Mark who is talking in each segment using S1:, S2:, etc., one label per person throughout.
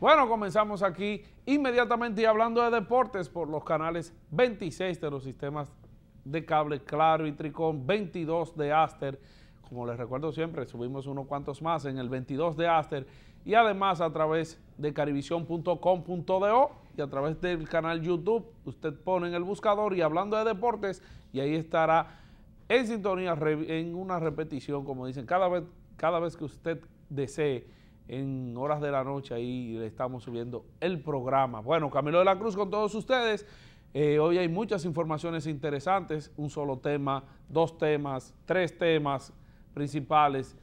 S1: Bueno, comenzamos aquí inmediatamente y hablando de deportes por los canales 26 de los sistemas de cable Claro y Tricón, 22 de Aster. Como les recuerdo siempre, subimos unos cuantos más en el 22 de Aster y además a través de carivision.com.do y a través del canal YouTube. Usted pone en el buscador y hablando de deportes y ahí estará en sintonía en una repetición, como dicen, cada vez, cada vez que usted desee en horas de la noche, ahí le estamos subiendo el programa. Bueno, Camilo de la Cruz con todos ustedes. Eh, hoy hay muchas informaciones interesantes, un solo tema, dos temas, tres temas principales,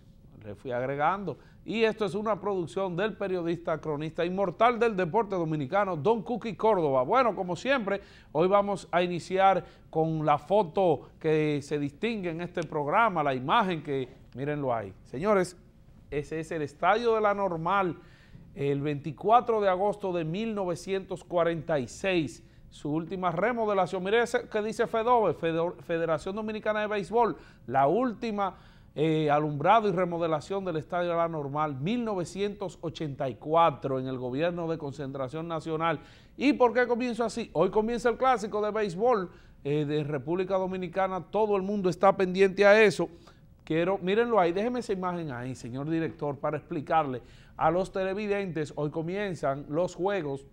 S1: le fui agregando. Y esto es una producción del periodista, cronista inmortal del deporte dominicano, Don Cookie Córdoba. Bueno, como siempre, hoy vamos a iniciar con la foto que se distingue en este programa, la imagen que, mírenlo ahí. Señores, ese es el Estadio de la Normal, el 24 de agosto de 1946. Su última remodelación, mire que dice FEDOBE, Federación Dominicana de Béisbol, la última eh, alumbrado y remodelación del Estadio de la Normal, 1984, en el gobierno de concentración nacional. ¿Y por qué comienza así? Hoy comienza el clásico de béisbol eh, de República Dominicana, todo el mundo está pendiente a eso. Quiero, mírenlo ahí, déjenme esa imagen ahí, señor director, para explicarle a los televidentes. Hoy comienzan los juegos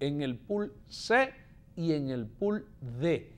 S1: en el pool C y en el pool D.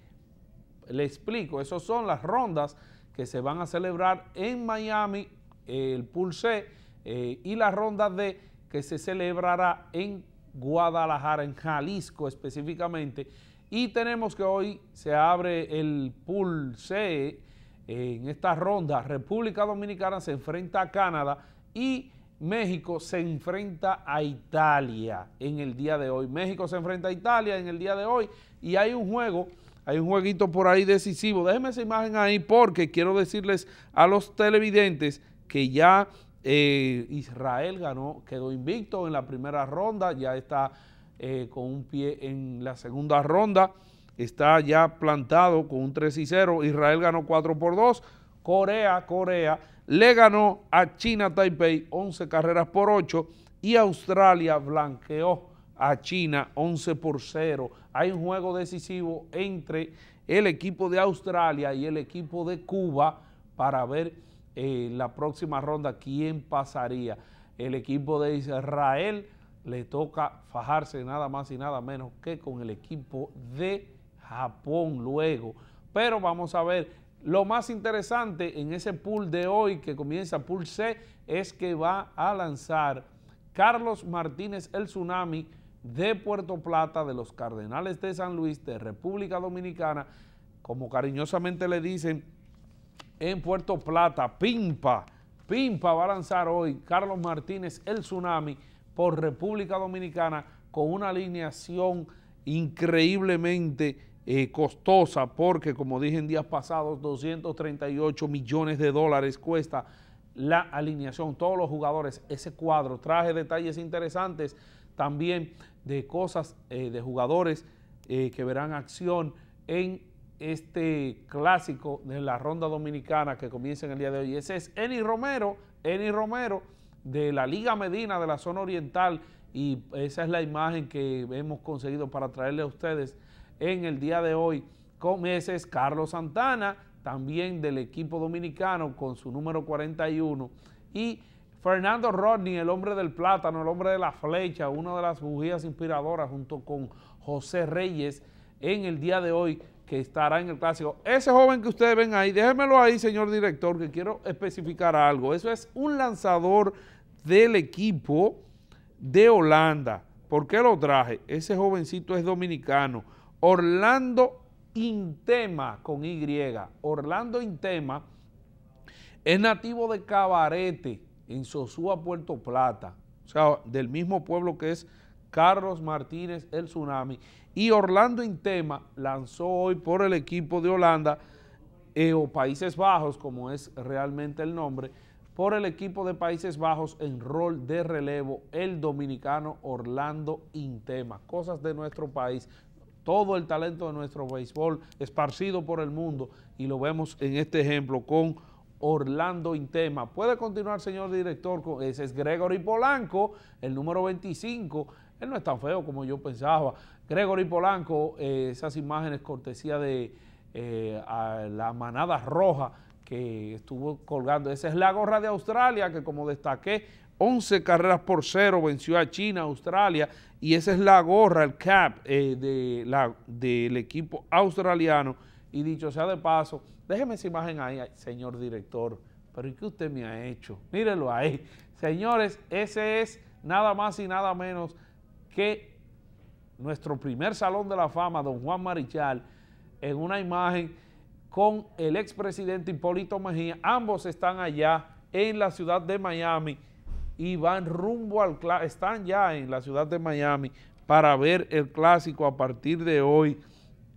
S1: Le explico, esas son las rondas que se van a celebrar en Miami, el pool C eh, y la ronda D que se celebrará en Guadalajara, en Jalisco específicamente. Y tenemos que hoy se abre el pool C en esta ronda, República Dominicana se enfrenta a Canadá y México se enfrenta a Italia en el día de hoy. México se enfrenta a Italia en el día de hoy y hay un juego, hay un jueguito por ahí decisivo. Déjenme esa imagen ahí porque quiero decirles a los televidentes que ya eh, Israel ganó, quedó invicto en la primera ronda, ya está eh, con un pie en la segunda ronda está ya plantado con un 3 y 0. Israel ganó 4 por 2. Corea, Corea le ganó a China Taipei 11 carreras por 8 y Australia blanqueó a China 11 por 0. Hay un juego decisivo entre el equipo de Australia y el equipo de Cuba para ver en eh, la próxima ronda quién pasaría. El equipo de Israel le toca fajarse nada más y nada menos que con el equipo de Japón luego. Pero vamos a ver, lo más interesante en ese pool de hoy que comienza pool C es que va a lanzar Carlos Martínez el Tsunami de Puerto Plata, de los Cardenales de San Luis, de República Dominicana, como cariñosamente le dicen en Puerto Plata, Pimpa, Pimpa va a lanzar hoy Carlos Martínez el Tsunami por República Dominicana con una alineación increíblemente eh, costosa porque, como dije en días pasados, 238 millones de dólares cuesta la alineación, todos los jugadores, ese cuadro. Traje detalles interesantes también de cosas, eh, de jugadores eh, que verán acción en este clásico de la ronda dominicana que comienza en el día de hoy. Ese es Eni Romero, Eni Romero de la Liga Medina de la zona oriental y esa es la imagen que hemos conseguido para traerle a ustedes en el día de hoy con ese es Carlos Santana, también del equipo dominicano con su número 41 y Fernando Rodney, el hombre del plátano, el hombre de la flecha, una de las bujías inspiradoras junto con José Reyes en el día de hoy que estará en el clásico. Ese joven que ustedes ven ahí, déjenmelo ahí, señor director, que quiero especificar algo. Eso es un lanzador del equipo de Holanda. ¿Por qué lo traje? Ese jovencito es dominicano. Orlando Intema con Y. Orlando Intema es nativo de Cabarete, en Sosúa, Puerto Plata, o sea, del mismo pueblo que es Carlos Martínez, el Tsunami. Y Orlando Intema lanzó hoy por el equipo de Holanda eh, o Países Bajos, como es realmente el nombre, por el equipo de Países Bajos en rol de relevo, el dominicano Orlando Intema. Cosas de nuestro país, todo el talento de nuestro béisbol esparcido por el mundo y lo vemos en este ejemplo con Orlando Intema. Puede continuar, señor director, con ese es Gregory Polanco, el número 25. Él no es tan feo como yo pensaba. Gregory Polanco, eh, esas imágenes cortesía de eh, la manada roja que estuvo colgando. Esa es la gorra de Australia, que como destaqué, 11 carreras por cero, venció a China, Australia, y esa es la gorra, el cap eh, de la, del equipo australiano. Y dicho sea de paso, déjeme esa imagen ahí, señor director, pero ¿y qué usted me ha hecho? Mírelo ahí. Señores, ese es nada más y nada menos que nuestro primer Salón de la Fama, don Juan Marichal, en una imagen con el expresidente Hipólito Mejía. Ambos están allá en la ciudad de Miami y van rumbo al están ya en la ciudad de Miami para ver el clásico a partir de hoy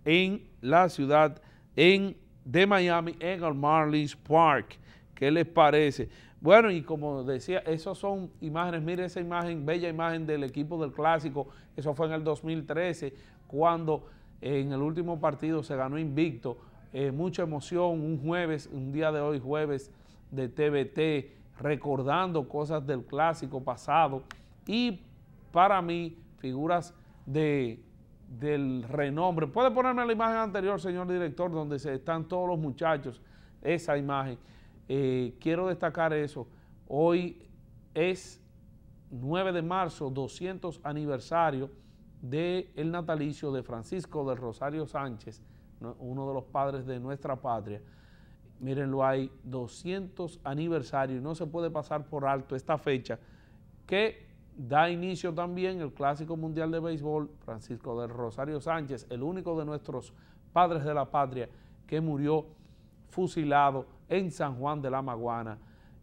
S1: en la ciudad en, de Miami en el Marlins Park. ¿Qué les parece? Bueno, y como decía, esas son imágenes, mire esa imagen, bella imagen del equipo del clásico, eso fue en el 2013, cuando en el último partido se ganó invicto, eh, mucha emoción, un jueves, un día de hoy jueves de TBT, recordando cosas del clásico pasado y para mí figuras de, del renombre. Puede ponerme la imagen anterior, señor director, donde se están todos los muchachos, esa imagen. Eh, quiero destacar eso. Hoy es 9 de marzo, 200 aniversario del natalicio de Francisco del Rosario Sánchez, uno de los padres de nuestra patria. Mírenlo, hay 200 aniversarios y no se puede pasar por alto esta fecha que da inicio también el Clásico Mundial de Béisbol Francisco del Rosario Sánchez, el único de nuestros padres de la patria que murió fusilado en San Juan de la Maguana,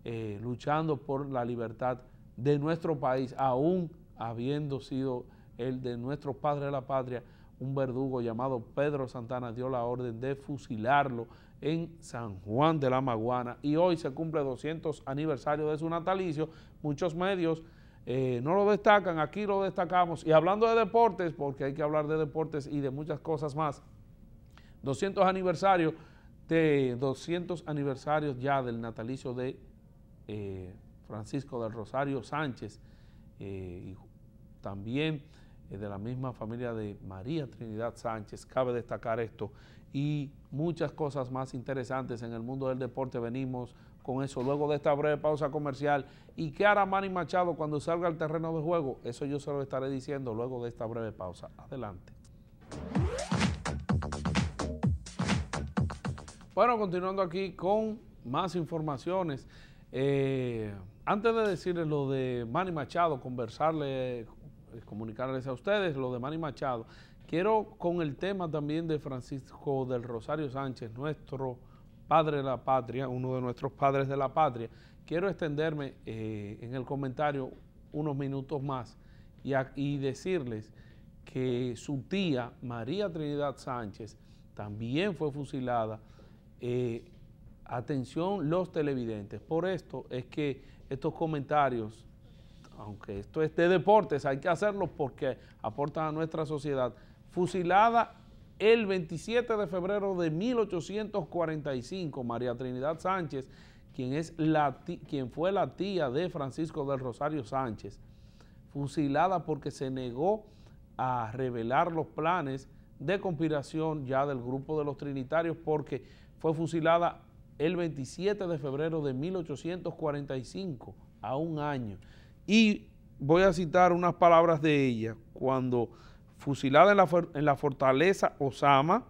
S1: eh, luchando por la libertad de nuestro país, aún habiendo sido el de nuestros padres de la patria, un verdugo llamado Pedro Santana dio la orden de fusilarlo en San Juan de la Maguana y hoy se cumple 200 aniversario de su natalicio. Muchos medios eh, no lo destacan, aquí lo destacamos. Y hablando de deportes, porque hay que hablar de deportes y de muchas cosas más, 200 aniversario de 200 aniversarios ya del natalicio de eh, Francisco del Rosario Sánchez eh, y también eh, de la misma familia de María Trinidad Sánchez, cabe destacar esto, y muchas cosas más interesantes en el mundo del deporte. Venimos con eso luego de esta breve pausa comercial. ¿Y qué hará Manny Machado cuando salga al terreno de juego? Eso yo se lo estaré diciendo luego de esta breve pausa. Adelante. Bueno, continuando aquí con más informaciones. Eh, antes de decirles lo de Manny Machado, conversarle eh, comunicarles a ustedes, lo de Manny Machado. Quiero con el tema también de Francisco del Rosario Sánchez, nuestro padre de la patria, uno de nuestros padres de la patria. Quiero extenderme eh, en el comentario unos minutos más y, decirles que su tía, María Trinidad Sánchez, también fue fusilada. Eh, atención los televidentes. Por esto es que estos comentarios aunque esto es de deportes, hay que hacerlo porque aportan a nuestra sociedad, fusilada el 27 de febrero de 1845, María Trinidad Sánchez, quien, es la quien fue la tía de Francisco del Rosario Sánchez, fusilada porque se negó a revelar los planes de conspiración ya del grupo de los trinitarios porque fue fusilada el 27 de febrero de 1845, a un año. Y voy a citar unas palabras de ella cuando fusilada en la, fortaleza Osama,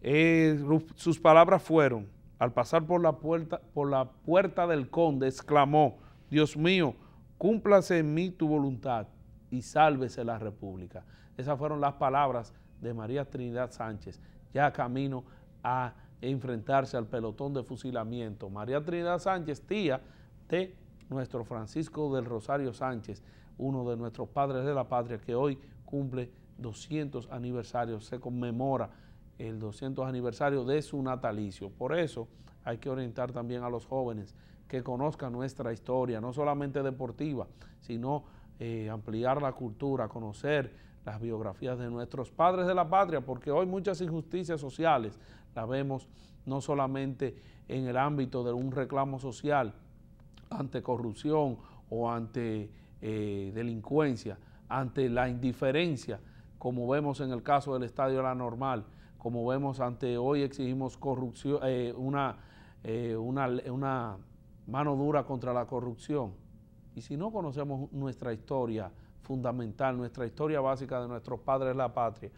S1: eh, sus palabras fueron, al pasar por la, puerta, por la puerta del conde, exclamó, Dios mío, cúmplase en mí tu voluntad y sálvese la república. Esas fueron las palabras de María Trinidad Sánchez, ya camino a enfrentarse al pelotón de fusilamiento. María Trinidad Sánchez, tía de nuestro Francisco del Rosario Sánchez, uno de nuestros padres de la patria que hoy cumple 200 aniversarios, se conmemora el 200 aniversario de su natalicio. Por eso hay que orientar también a los jóvenes que conozcan nuestra historia, no solamente deportiva, sino eh, ampliar la cultura, conocer las biografías de nuestros padres de la patria, porque hoy muchas injusticias sociales las vemos no solamente en el ámbito de un reclamo social, ante corrupción o ante eh, delincuencia, ante la indiferencia, como vemos en el caso del Estadio La Normal, como vemos ante hoy exigimos corrupción, eh, eh, una, una, mano dura contra la corrupción. Y si no conocemos nuestra historia fundamental, nuestra historia básica de nuestros padres de la patria,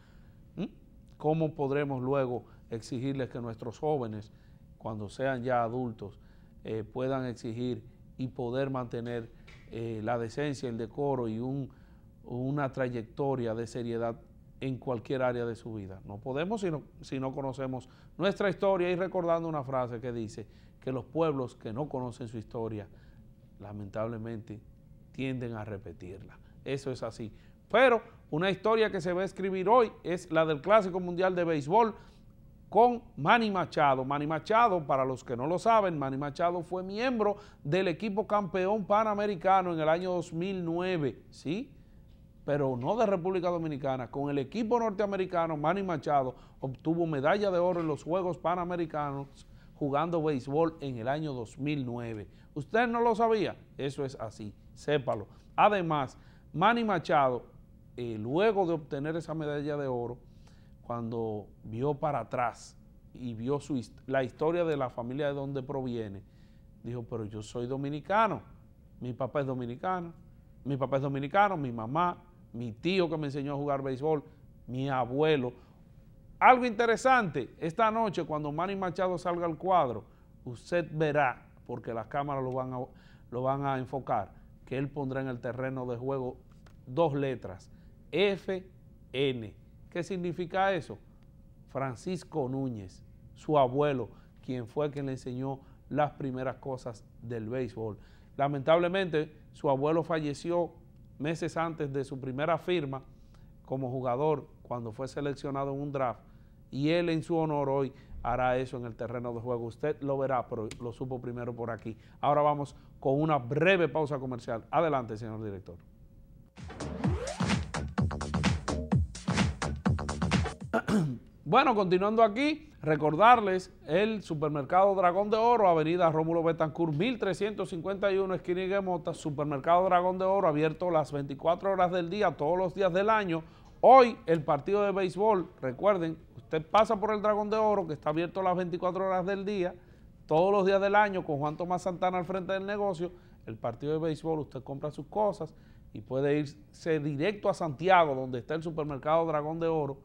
S1: ¿cómo podremos luego exigirles que nuestros jóvenes, cuando sean ya adultos, puedan exigir y poder mantener eh, la decencia, el decoro y una trayectoria de seriedad en cualquier área de su vida. No podemos si no, si no conocemos nuestra historia y recordando una frase que dice que los pueblos que no conocen su historia lamentablemente tienden a repetirla. Eso es así. Pero una historia que se va a escribir hoy es la del Clásico Mundial de Béisbol con Manny Machado. Manny Machado, para los que no lo saben, Manny Machado fue miembro del equipo campeón panamericano en el año 2009, ¿sí? Pero no de República Dominicana. Con el equipo norteamericano, Manny Machado obtuvo medalla de oro en los Juegos Panamericanos jugando béisbol en el año 2009. ¿Usted no lo sabía? Eso es así, sépalo. Además, Manny Machado, eh, luego de obtener esa medalla de oro, cuando vio para atrás y vio la historia de la familia de donde proviene, dijo, pero yo soy dominicano, mi papá es dominicano, mi papá es dominicano, mi mamá, mi tío que me enseñó a jugar béisbol, mi abuelo. Algo interesante, esta noche cuando Manny Machado salga al cuadro, usted verá, porque las cámaras lo van a, lo van a enfocar, que él pondrá en el terreno de juego dos letras, F.N., N ¿Qué significa eso? Francisco Núñez, su abuelo, quien fue quien le enseñó las primeras cosas del béisbol. Lamentablemente, su abuelo falleció meses antes de su primera firma como jugador cuando fue seleccionado en un draft y él en su honor hoy hará eso en el terreno de juego. Usted lo verá, pero lo supo primero por aquí. Ahora vamos con una breve pausa comercial. Adelante, señor director. Bueno, continuando aquí, recordarles el supermercado Dragón de Oro, avenida Rómulo Betancourt, 1351, esquina Higuemota, supermercado Dragón de Oro, abierto las 24 horas del día, todos los días del año. Hoy el partido de béisbol, recuerden, usted pasa por el Dragón de Oro, que está abierto las 24 horas del día, todos los días del año, con Juan Tomás Santana al frente del negocio, el partido de béisbol, usted compra sus cosas y puede irse directo a Santiago, donde está el supermercado Dragón de Oro,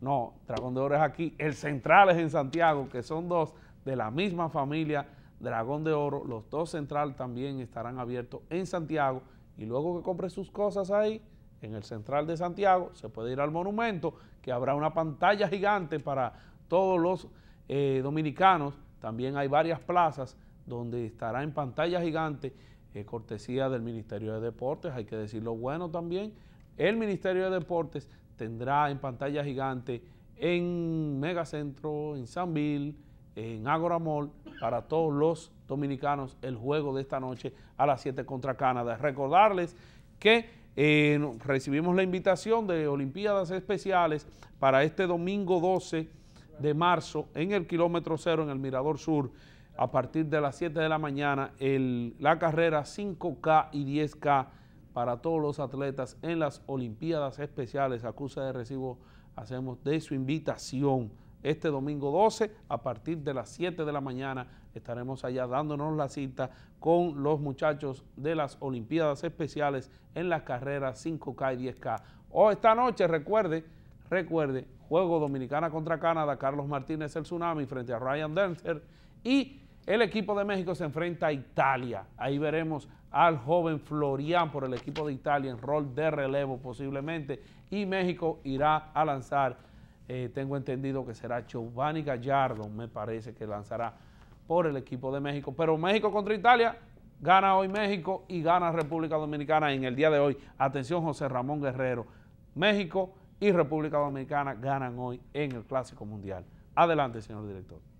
S1: no, Dragón de Oro es aquí. El Central es en Santiago, que son dos de la misma familia Dragón de Oro. Los dos Central también estarán abiertos en Santiago. Y luego que compre sus cosas ahí, en el Central de Santiago, se puede ir al monumento, que habrá una pantalla gigante para todos los eh, dominicanos. También hay varias plazas donde estará en pantalla gigante, eh, cortesía del Ministerio de Deportes, hay que decirlo bueno también. El Ministerio de Deportes tendrá en pantalla gigante en Megacentro, en Sanville, en Agoramol Mall, para todos los dominicanos el juego de esta noche a las 7 contra Canadá. Recordarles que eh, recibimos la invitación de Olimpiadas Especiales para este domingo 12 de marzo en el kilómetro cero en el Mirador Sur a partir de las 7 de la mañana el, la carrera 5K y 10K para todos los atletas en las Olimpiadas Especiales. Acusa de recibo hacemos de su invitación. Este domingo 12, a partir de las 7 de la mañana, estaremos allá dándonos la cita con los muchachos de las Olimpiadas Especiales en las carreras 5K y 10K. O esta noche, recuerde, recuerde, juego Dominicana contra Canadá, Carlos Martínez el Tsunami frente a Ryan Denzer y el equipo de México se enfrenta a Italia. Ahí veremos al joven Florian por el equipo de Italia en rol de relevo posiblemente y México irá a lanzar, eh, tengo entendido que será Giovanni Gallardo, me parece que lanzará por el equipo de México, pero México contra Italia, gana hoy México y gana República Dominicana en el día de hoy. Atención José Ramón Guerrero, México y República Dominicana ganan hoy en el Clásico Mundial. Adelante, señor director.